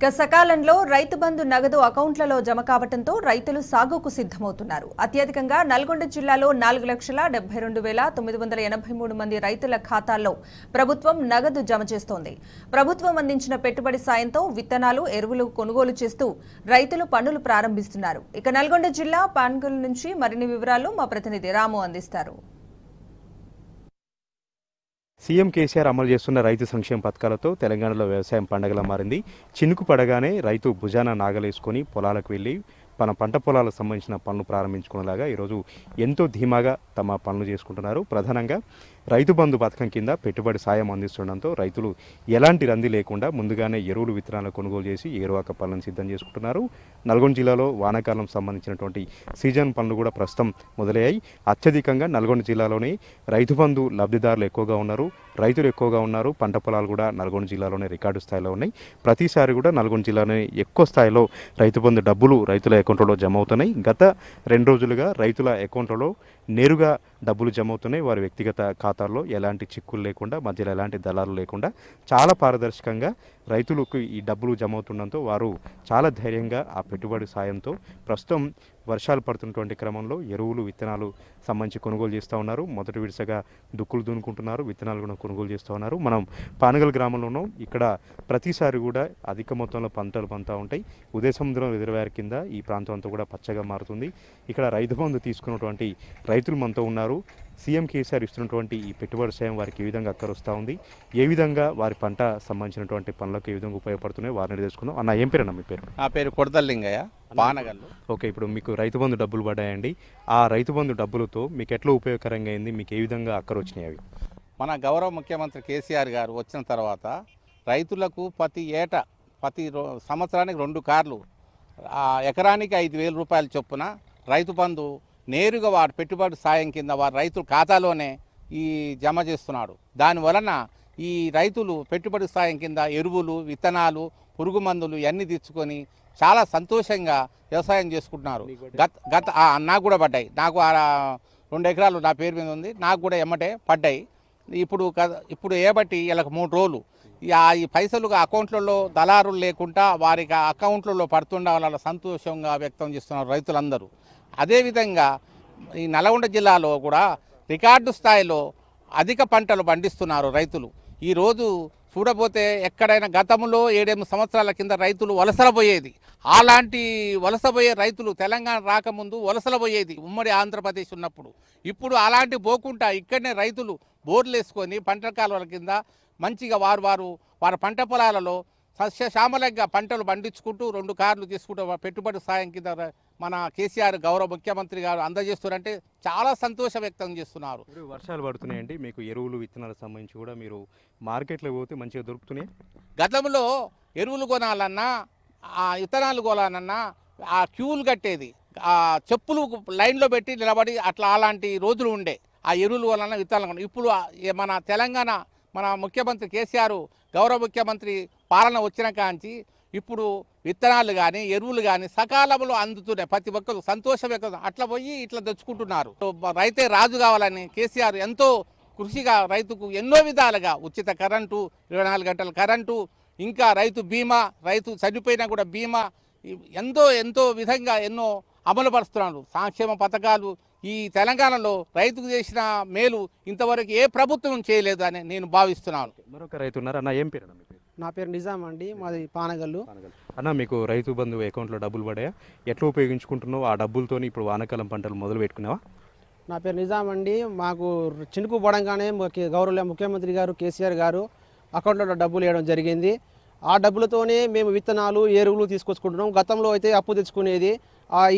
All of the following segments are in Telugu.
ఇక సకాలంలో రైతు బంధు నగదు అకౌంట్లలో జమ కావడంతో రైతులు సాగుకు సిద్ధమవుతున్నారు అత్యధికంగా నల్గొండ జిల్లాలో నాలుగు లక్షల డెబ్బై రెండు వేల తొమ్మిది వందల ఎనభై మూడు మంది రైతుల ఖాతాల్లో ప్రభుత్వం నగదు జమ చేస్తోంది ప్రభుత్వం అందించిన పెట్టుబడి సాయంతో విత్తనాలు ఎరువులు కొనుగోలు చేస్తూ రైతులు పనులు ప్రారంభిస్తున్నారు ఇక నల్గొండ జిల్లా పాన్గుల్ నుంచి మరిన్ని వివరాలు మా ప్రతినిధి రాము అందిస్తారు సీఎం కేసీఆర్ అమలు చేస్తున్న రైతు సంక్షేమ పథకాలతో తెలంగాణలో వ్యవసాయం పండగలా మారింది చినుకు పడగానే రైతు భుజాన నాగలేసుకొని పొలాలకు వెళ్ళి తన పంట పొలాలకు సంబంధించిన పనులు ప్రారంభించుకునేలాగా ఈరోజు ఎంతో ధీమాగా తమ పనులు చేసుకుంటున్నారు ప్రధానంగా రైతు బంధు పథకం కింద పెట్టుబడి సాయం అందిస్తుండడంతో రైతులు ఎలాంటి రంది లేకుండా ముందుగానే ఎరువులు విత్తనాలు కొనుగోలు చేసి ఏరువాక పనులను సిద్ధం చేసుకుంటున్నారు నల్గొండ జిల్లాలో వానాకాలం సంబంధించినటువంటి సీజన్ పనులు కూడా ప్రస్తుతం మొదలయ్యాయి అత్యధికంగా నల్గొండ జిల్లాలోనే రైతు బంధు లబ్ధిదారులు ఎక్కువగా ఉన్నారు రైతులు ఎక్కువగా ఉన్నారు పంట పొలాలు కూడా నల్గొండ జిల్లాలోనే రికార్డు స్థాయిలో ఉన్నాయి ప్రతిసారి కూడా నల్గొండ జిల్లాలోనే ఎక్కువ స్థాయిలో రైతు బంధు డబ్బులు రైతుల అకౌంట్లలో జమ అవుతున్నాయి గత రెండు రోజులుగా రైతుల అకౌంట్లలో నేరుగా డబ్బులు జమ అవుతున్నాయి వారి వ్యక్తిగత ఖాతా ప్రాంతాల్లో ఎలాంటి చిక్కులు లేకుండా మధ్యలో ఎలాంటి దళాలు లేకుండా చాలా పారదర్శకంగా రైతులకు ఈ డబ్బులు జమ అవుతుండడంతో వారు చాలా ధైర్యంగా ఆ పెట్టుబడి సాయంతో ప్రస్తుతం వర్షాలు పడుతున్నటువంటి క్రమంలో ఎరువులు విత్తనాలు సంబంధించి కొనుగోలు చేస్తూ ఉన్నారు మొదటి విడిసగా దుక్కులు దున్నుకుంటున్నారు విత్తనాలు కూడా కొనుగోలు చేస్తూ ఉన్నారు మనం పానగల్ గ్రామంలోనూ ఇక్కడ ప్రతిసారి కూడా అధిక మొత్తంలో పంటలు పంతా ఉంటాయి ఉదయ సముద్రం రిజర్వాయర్ కింద ఈ ప్రాంతం అంతా కూడా పచ్చగా మారుతుంది ఇక్కడ రైతు బంధు తీసుకున్నటువంటి రైతులు మనతో ఉన్నారు సీఎం కేసీఆర్ ఇస్తున్నటువంటి ఈ పెట్టుబడి సాయం వారికి ఏ విధంగా అక్కరొస్తూ ఉంది ఏ విధంగా వారి పంట సంబంధించినటువంటి పనులకు ఏ విధంగా ఉపయోగపడుతున్నాయి వారిని తెలుసుకుందాం అన్న ఏం పేరు అన్న మీ పేరు నా పేరు కొడతల్లింగయ్య పానగల్లు ఓకే ఇప్పుడు మీకు రైతు బంధు డబ్బులు పడ్డాయండి ఆ రైతు బంధు డబ్బులతో మీకు ఎట్లా ఉపయోగకరంగా అయింది మీకు ఏ విధంగా అక్కడ వచ్చినాయి అవి మన గౌరవ ముఖ్యమంత్రి కేసీఆర్ గారు వచ్చిన తర్వాత రైతులకు ప్రతి ఏటా ప్రతి సంవత్సరానికి రెండు కార్లు ఎకరానికి ఐదు వేల రూపాయల చొప్పున రైతు బంధు నేరుగా వారి పెట్టుబడి సాయం కింద వారి రైతుల ఖాతాలోనే ఈ జమ చేస్తున్నాడు దానివలన ఈ రైతులు పెట్టుబడి సాయం కింద ఎరువులు విత్తనాలు పురుగు మందులు ఇవన్నీ తెచ్చుకొని చాలా సంతోషంగా వ్యవసాయం చేసుకుంటున్నారు గత గత నాకు కూడా పడ్డాయి నాకు రెండు ఎకరాలు నా పేరు మీద ఉంది నాకు కూడా ఎమ్మటే పడ్డాయి ఇప్పుడు ఇప్పుడు ఏబట్టి వీళ్ళకి మూడు రోజులు ఈ పైసలు అకౌంట్లలో దళారులు లేకుండా వారికి అకౌంట్లలో పడుతుండడం వాళ్ళ సంతోషంగా వ్యక్తం చేస్తున్నారు రైతులందరూ అదేవిధంగా ఈ నల్గొండ జిల్లాలో కూడా రికార్డు స్థాయిలో అధిక పంటలు పండిస్తున్నారు రైతులు ఈరోజు చూడబోతే ఎక్కడైనా గతంలో ఏడెనిమిది సంవత్సరాల కింద రైతులు వలసలబోయేది అలాంటి వలసపోయే రైతులు తెలంగాణ రాకముందు వలసలబోయేది ఉమ్మడి ఆంధ్రప్రదేశ్ ఉన్నప్పుడు ఇప్పుడు అలాంటి పోకుండా ఇక్కడనే రైతులు బోర్లు వేసుకొని పంట కాలువల కింద మంచిగా వారు వారు వారి పంట పొలాలలో సస్యశ్యామలంగా పంటలు పండించుకుంటూ రెండు కార్లు తీసుకుంటూ పెట్టుబడి సాయం కింద మన కేసీఆర్ గౌరవ ముఖ్యమంత్రి గారు అందజేస్తున్నారంటే చాలా సంతోషం వ్యక్తం చేస్తున్నారు వర్షాలు పడుతున్నాయండి మీకు ఎరువులు విత్తనాలకు సంబంధించి కూడా మీరు మార్కెట్లో పోతే మంచిగా దొరుకుతున్నాయి గతంలో ఎరువులు కొనాలన్నా విత్తనాలు కొనాలన్నా ఆ క్యూలు కట్టేది ఆ చెప్పులు లైన్లో పెట్టి నిలబడి అట్లా అలాంటి రోజులు ఉండే ఆ ఎరువులు వలన విత్తనాలు ఇప్పుడు మన తెలంగాణ మన ముఖ్యమంత్రి కేసీఆర్ గౌరవ ముఖ్యమంత్రి పాలన వచ్చిన కాంచి ఇప్పుడు విత్తనాలు కానీ ఎరువులు కానీ సకాలంలో అందుతున్నాయి ప్రతి ఒక్కరు సంతోషం అట్లా పోయి ఇట్లా తెచ్చుకుంటున్నారు రైతే రాజు కావాలని కేసీఆర్ ఎంతో కృషిగా రైతుకు ఎన్నో విధాలుగా ఉచిత కరెంటు ఇరవై నాలుగు గంటల కరెంటు ఇంకా రైతు బీమా రైతు చనిపోయినా కూడా బీమా ఎంతో ఎంతో విధంగా ఎన్నో అమలుపరుస్తున్నారు సంక్షేమ పథకాలు ఈ తెలంగాణలో రైతుకు చేసిన మేలు ఇంతవరకు ఏ ప్రభుత్వం చేయలేదు అని నేను భావిస్తున్నాను మరొక రైతు ఉన్నారు అన్న ఏం పేరు నా పేరు నిజాం అండి మాది పానగల్లు అన్న మీకు రైతు బంధు అకౌంట్లో డబ్బులు పడాయా ఎట్లా ఉపయోగించుకుంటున్నావు ఆ డబ్బులతో ఇప్పుడు వానాకాలం పంటలు మొదలు పెట్టుకున్నావా నా పేరు నిజాం అండి మాకు చినుకు పడంగానే గౌరవ ముఖ్యమంత్రి గారు కేసీఆర్ గారు అకౌంట్లో డబ్బులు వేయడం జరిగింది ఆ డబ్బులతోనే మేము విత్తనాలు ఎరువులు తీసుకొచ్చుకుంటున్నాం గతంలో అయితే అప్పు తెచ్చుకునేది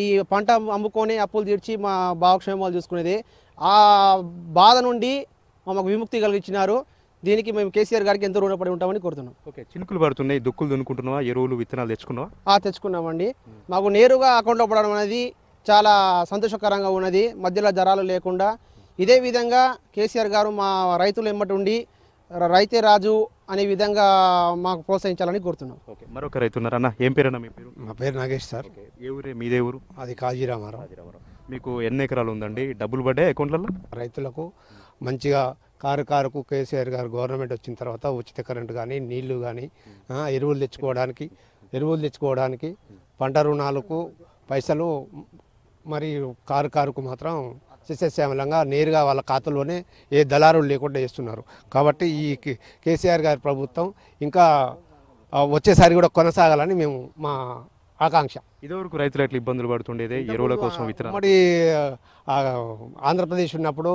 ఈ పంట అమ్ముకొని అప్పులు తీర్చి మా భావక్షేమాలు చూసుకునేది ఆ బాధ నుండి మాకు విముక్తి కలిగించినారు దీనికి మేము కేసీఆర్ గారికి ఎంతో రుణపడి ఉంటామని కోరుతున్నాం ఓకే చినుకులు పడుతున్నాయి దుక్కులు దున్నుకుంటున్నావా ఎరువులు విత్తనాలు తెచ్చుకున్నావా తెచ్చుకున్నామండి మాకు నేరుగా అకౌంట్లో పడడం అనేది చాలా సంతోషకరంగా ఉన్నది మధ్యలో జరాలు లేకుండా ఇదే విధంగా కేసీఆర్ గారు మా రైతులు ఎమ్మటి ఉండి రైతే రాజు అనే విధంగా మాకు ప్రోత్సహించాలని కోరుతున్నాం ఓకే మరొక రైతు ఉన్నారన్న ఏం పేరు మీ పేరు మా పేరు నాగేష్ సార్ ఏ ఊరే మీదే ఊరు అది కాజీరామారావు మీకు ఎన్ని ఎకరాలు ఉందండి డబ్బులు పడ్డాయి అకౌంట్లలో రైతులకు మంచిగా కారు కారుకు కేసీఆర్ గారు గవర్నమెంట్ వచ్చిన తర్వాత ఉచిత కరెంటు కానీ నీళ్లు కానీ ఎరువులు తెచ్చుకోవడానికి ఎరువులు తెచ్చుకోవడానికి పంట రుణాలకు పైసలు మరి కారు కారుకు మాత్రం సస్యశ్యామలంగా నేరుగా వాళ్ళ ఖాతాలోనే ఏ దళారులు లేకుండా చేస్తున్నారు కాబట్టి ఈ కేసీఆర్ గారి ప్రభుత్వం ఇంకా వచ్చేసారి కూడా కొనసాగాలని మేము మా ఆకాంక్ష ఇదివరకు రైతులు ఎట్లా ఇబ్బందులు పడుతుండేదే ఎరువుల కోసం మరి ఆంధ్రప్రదేశ్ ఉన్నప్పుడు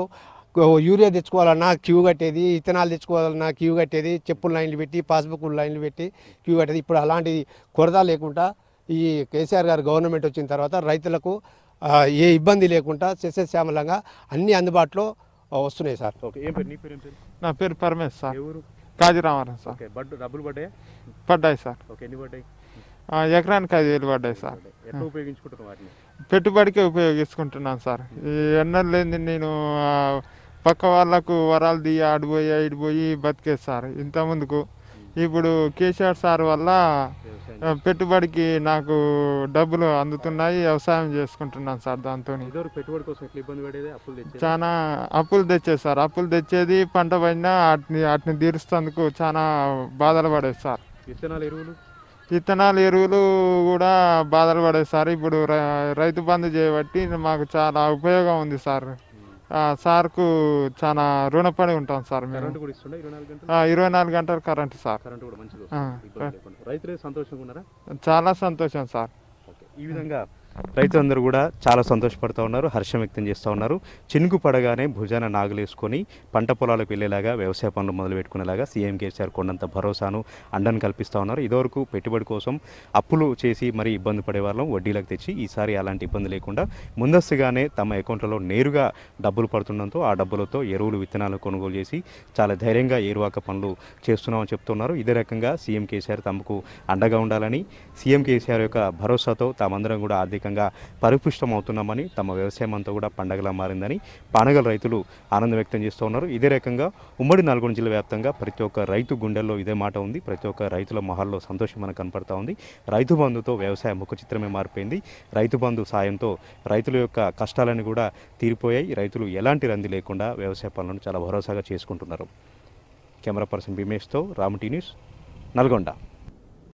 యూరియా తెచ్చుకోవాలన్నా క్యూ కట్టేది ఇథనాలు తెచ్చుకోవాలన్నా క్యూ కట్టేది చెప్పుల లైన్లు పెట్టి పాస్బుక్ లైన్లు పెట్టి క్యూ కట్టేది ఇప్పుడు అలాంటి కొరత లేకుండా ఈ కేసీఆర్ గారు గవర్నమెంట్ వచ్చిన తర్వాత రైతులకు ఏ ఇబ్బంది లేకుండా శ్యామలంగా అన్ని అందుబాటులో వస్తున్నాయి సార్ నా పేరు పరమేష్ సార్ కాజీరామారావు సార్ డబ్బులు పడ్డాయి పడ్డాయి సార్ ఎకరానికి ఐదు వేలు పడ్డాయి సార్ ఉపయోగించుకుంటున్నాను పెట్టుబడికే ఉపయోగించుకుంటున్నాను సార్ ఈ నేను పక్క వాళ్ళకు వరాలు దిగి ఆడిపోయి ఆడిపోయి బతికేస్తారు ఇంత ముందుకు ఇప్పుడు కేసీఆర్ సార్ వల్ల పెట్టుబడికి నాకు డబ్బులు అందుతున్నాయి వ్యవసాయం చేసుకుంటున్నాను సార్ దాంతో చాలా అప్పులు తెచ్చేది సార్ అప్పులు తెచ్చేది పంట పడినా వాటిని వాటిని తీరుస్తందుకు చాలా బాధలు పడేది సార్ విత్తనాలు ఎరువులు విత్తనాలు ఎరువులు కూడా బాధలు పడేది సార్ ఇప్పుడు రైతు బంధు చేయబట్టి మాకు చాలా ఉపయోగం ఉంది సార్ సార్కు చాలా రుణపడి ఉంటాం సార్ మేము ఇరవై నాలుగు గంటలు కరెంట్ సార్ చాలా సంతోషం సార్ ఈ విధంగా రైతులందరూ కూడా చాలా సంతోషపడుతూ ఉన్నారు హర్షం వ్యక్తం చేస్తూ ఉన్నారు చినుకు పడగానే భుజాన నాగలేసుకొని పంట పొలాలకు వెళ్ళేలాగా వ్యవసాయ పనులు మొదలు పెట్టుకునేలాగా సీఎం కేసీఆర్ కొండంత భరోసాను అండను కల్పిస్తూ ఉన్నారు ఇదివరకు పెట్టుబడి కోసం అప్పులు చేసి మరీ ఇబ్బంది పడే వాళ్ళం వడ్డీలకు తెచ్చి ఈసారి అలాంటి ఇబ్బంది లేకుండా ముందస్తుగానే తమ అకౌంట్లలో నేరుగా డబ్బులు పడుతుండడంతో ఆ డబ్బులతో ఎరువులు విత్తనాలు కొనుగోలు చేసి చాలా ధైర్యంగా ఏరువాక పనులు చేస్తున్నామని చెప్తున్నారు ఇదే రకంగా సీఎం కేసీఆర్ తమకు అండగా ఉండాలని సీఎం కేసీఆర్ యొక్క భరోసాతో తామందరం కూడా ఆర్థిక రకంగా పరిపుష్టమవుతున్నామని తమ వ్యవసాయం అంతా కూడా పండగలా మారిందని పానగల రైతులు ఆనందం వ్యక్తం చేస్తూ ఉన్నారు ఇదే రకంగా ఉమ్మడి నల్గొండ జిల్లా వ్యాప్తంగా ప్రతి ఒక్క రైతు గుండెల్లో ఇదే మాట ఉంది ప్రతి ఒక్క రైతుల మహాల్లో సంతోషం మనకు కనపడతా ఉంది రైతు బంధుతో వ్యవసాయ ముఖ చిత్రమే మారిపోయింది రైతు బంధు సాయంతో రైతుల యొక్క కష్టాలని కూడా తీరిపోయాయి రైతులు ఎలాంటి రంది లేకుండా వ్యవసాయ పనులను చాలా భరోసాగా చేసుకుంటున్నారు కెమెరా పర్సన్ భీమేష్తో రామ్ టీ న్యూస్ నల్గొండ